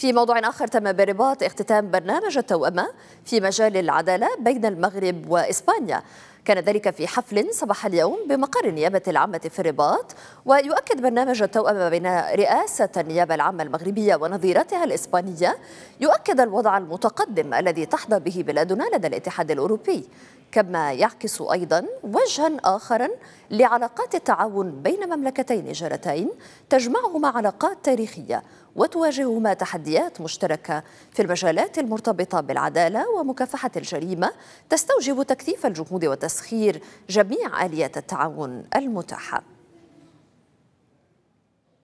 في موضوع آخر تم برباط اختتام برنامج التوأمة في مجال العدالة بين المغرب وإسبانيا كان ذلك في حفل صباح اليوم بمقر النيابة العامة في الرباط ويؤكد برنامج التوأمة بين رئاسة النيابة العامة المغربية ونظيرتها الإسبانية يؤكد الوضع المتقدم الذي تحظى به بلادنا لدى الاتحاد الأوروبي كما يعكس أيضا وجها آخرا لعلاقات التعاون بين مملكتين جارتين تجمعهما علاقات تاريخية وتواجههما تحديات مشتركة في المجالات المرتبطة بالعدالة ومكافحة الجريمة تستوجب تكثيف الجهود وتسخير جميع آليات التعاون المتاحة